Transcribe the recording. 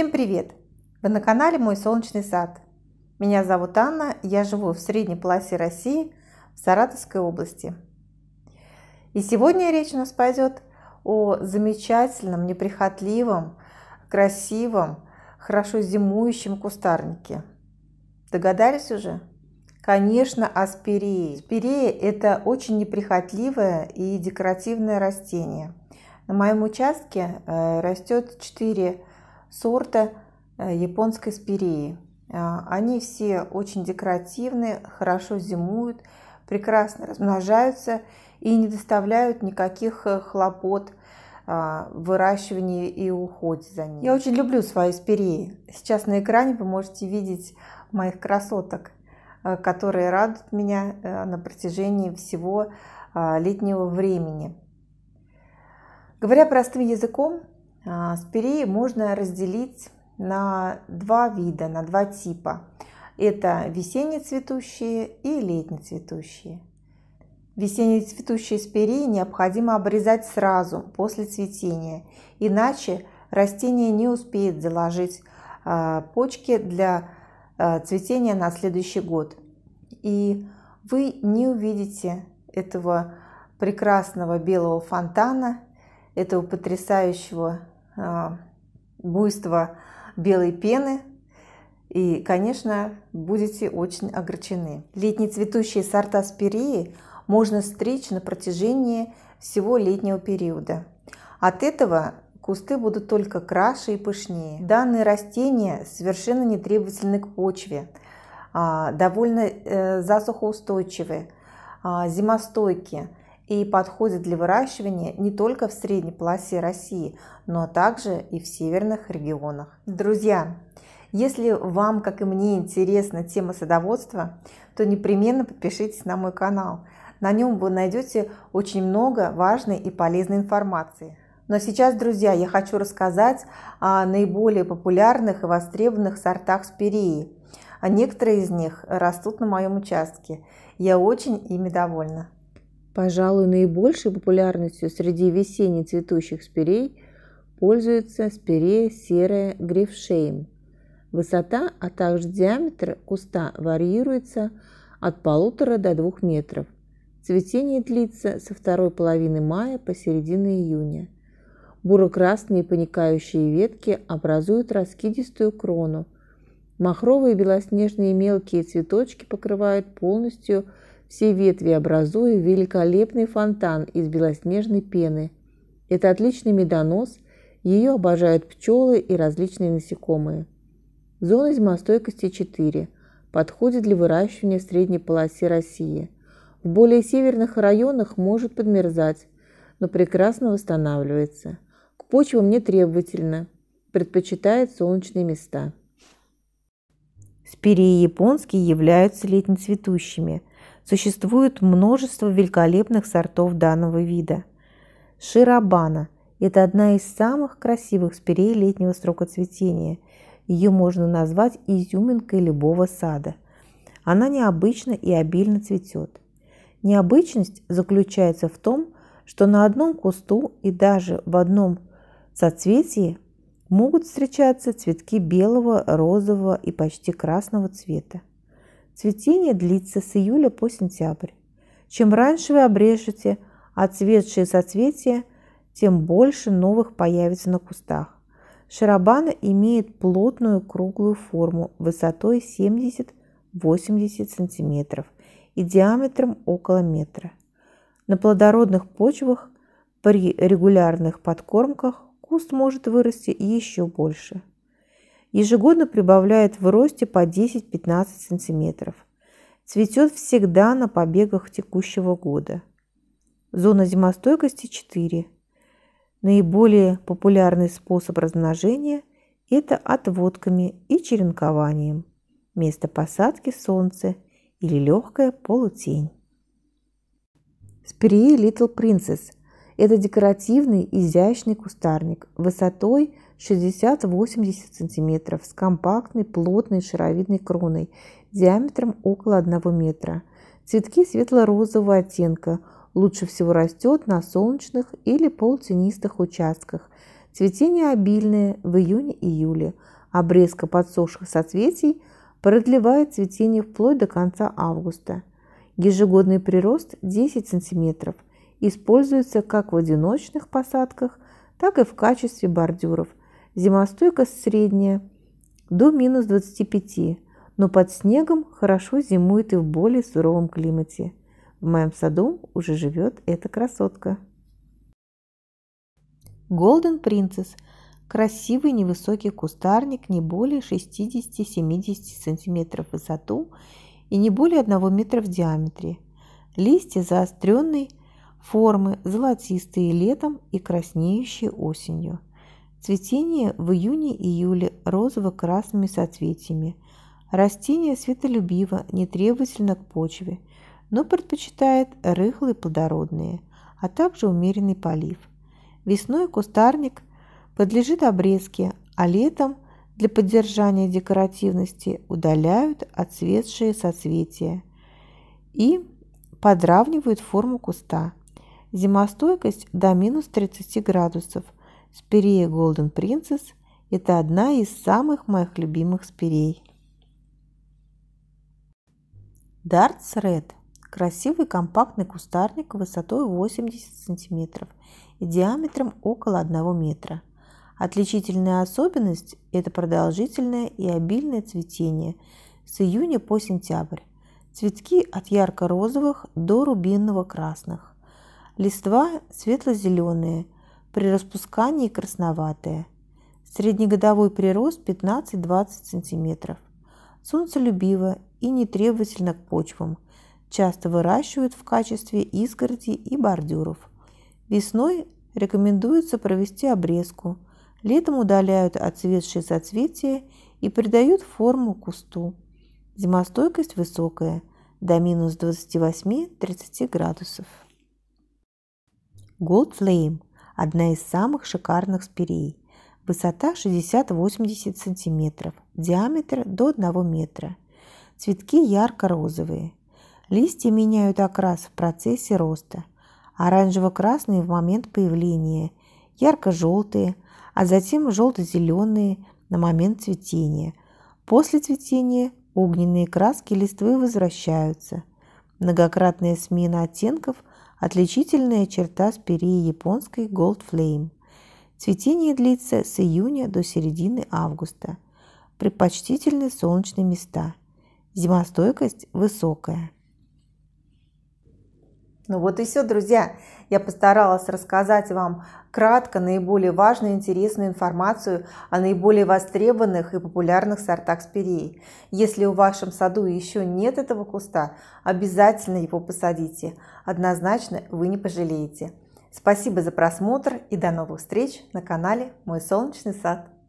Всем привет! Вы на канале «Мой солнечный сад». Меня зовут Анна, я живу в средней полосе России, в Саратовской области. И сегодня речь у нас пойдет о замечательном, неприхотливом, красивом, хорошо зимующем кустарнике. Догадались уже? Конечно, аспирея. Аспирея – это очень неприхотливое и декоративное растение. На моем участке э, растет 4 сорта э, японской спиреи. Э, они все очень декоративны, хорошо зимуют, прекрасно размножаются и не доставляют никаких э, хлопот выращивании и уходе за ними. Я очень люблю свои спиреи. Сейчас на экране вы можете видеть моих красоток, которые радуют меня на протяжении всего летнего времени. Говоря простым языком, а, спиреи можно разделить на два вида, на два типа. Это весенне цветущие и летне цветущие. Весенне цветущие спиреи необходимо обрезать сразу после цветения, иначе растение не успеет заложить а, почки для а, цветения на следующий год. И вы не увидите этого прекрасного белого фонтана, этого потрясающего а, буйство белой пены, и, конечно, будете очень огорчены. Летние цветущие сорта спиреи можно стричь на протяжении всего летнего периода. От этого кусты будут только краше и пышнее. Данные растения совершенно не требовательны к почве, а, довольно э, засухоустойчивы, а, зимостойкие и подходит для выращивания не только в средней полосе России, но также и в северных регионах. Друзья, если вам, как и мне, интересна тема садоводства, то непременно подпишитесь на мой канал. На нем вы найдете очень много важной и полезной информации. Но сейчас, друзья, я хочу рассказать о наиболее популярных и востребованных сортах спиреи. А Некоторые из них растут на моем участке. Я очень ими довольна. Пожалуй, наибольшей популярностью среди весенне цветущих спирей пользуется спирея серая грифшейм. Высота, а также диаметр куста варьируется от полутора до двух метров. Цветение длится со второй половины мая по середину июня. Буро-красные паникающие ветки образуют раскидистую крону. Махровые белоснежные мелкие цветочки покрывают полностью все ветви образуя великолепный фонтан из белоснежной пены. Это отличный медонос, ее обожают пчелы и различные насекомые. Зона зимостойкости 4 подходит для выращивания в средней полосе России. В более северных районах может подмерзать, но прекрасно восстанавливается. К почвам не требовательно, предпочитает солнечные места. Спирии японские являются летнецветущими – Существует множество великолепных сортов данного вида. Ширабана – это одна из самых красивых спирей летнего срока цветения. Ее можно назвать изюминкой любого сада. Она необычно и обильно цветет. Необычность заключается в том, что на одном кусту и даже в одном соцветии могут встречаться цветки белого, розового и почти красного цвета. Цветение длится с июля по сентябрь. Чем раньше вы обрежете отцветшие соцветия, тем больше новых появится на кустах. Шарабана имеет плотную круглую форму высотой 70-80 см и диаметром около метра. На плодородных почвах при регулярных подкормках куст может вырасти еще больше ежегодно прибавляет в росте по 10-15 см. Цветет всегда на побегах текущего года. Зона зимостойкости 4. Наиболее популярный способ размножения – это отводками и черенкованием. Место посадки – солнце или легкая полутень. Спирия Little Princess – это декоративный изящный кустарник высотой 60-80 см с компактной, плотной шаровидной кроной диаметром около 1 метра. Цветки светло-розового оттенка. Лучше всего растет на солнечных или полутенистых участках. Цветение обильное в июне-июле. Обрезка подсохших соцветий продлевает цветение вплоть до конца августа. Ежегодный прирост 10 сантиметров используется как в одиночных посадках, так и в качестве бордюров. Зимостойкость средняя до минус 25, но под снегом хорошо зимует и в более суровом климате. В моем саду уже живет эта красотка. Golden Princess – красивый невысокий кустарник не более 60-70 см в высоту и не более 1 метра в диаметре. Листья заостренные, Формы золотистые летом и краснеющие осенью. Цветение в июне-июле розово-красными соцветиями. Растение светолюбиво, нетребовательно к почве, но предпочитает рыхлые плодородные, а также умеренный полив. Весной кустарник подлежит обрезке, а летом для поддержания декоративности удаляют отцветшие соцветия и подравнивают форму куста – Зимостойкость до минус 30 градусов. Спирея Golden Princess – это одна из самых моих любимых спирей. Дартс Ред – красивый компактный кустарник высотой 80 см и диаметром около 1 метра. Отличительная особенность – это продолжительное и обильное цветение с июня по сентябрь. Цветки от ярко-розовых до рубинного-красных. Листва светло-зеленые, при распускании красноватые. Среднегодовой прирост 15-20 см. Солнцелюбиво и нетребовательно к почвам. Часто выращивают в качестве изгороди и бордюров. Весной рекомендуется провести обрезку. Летом удаляют отцветшие соцветия и придают форму кусту. Зимостойкость высокая, до минус 28-30 градусов. Gold Flame – одна из самых шикарных спирей. Высота 60-80 см, диаметр до 1 метра. Цветки ярко-розовые. Листья меняют окрас в процессе роста. Оранжево-красные в момент появления, ярко-желтые, а затем желто-зеленые на момент цветения. После цветения огненные краски листвы возвращаются. Многократная смена оттенков – Отличительная черта спирии японской Gold Flame. Цветение длится с июня до середины августа. Предпочтительны солнечные места. Зимостойкость высокая. Ну вот и все, друзья. Я постаралась рассказать вам кратко наиболее важную и интересную информацию о наиболее востребованных и популярных сортах спирей. Если в вашем саду еще нет этого куста, обязательно его посадите. Однозначно вы не пожалеете. Спасибо за просмотр и до новых встреч на канале «Мой солнечный сад».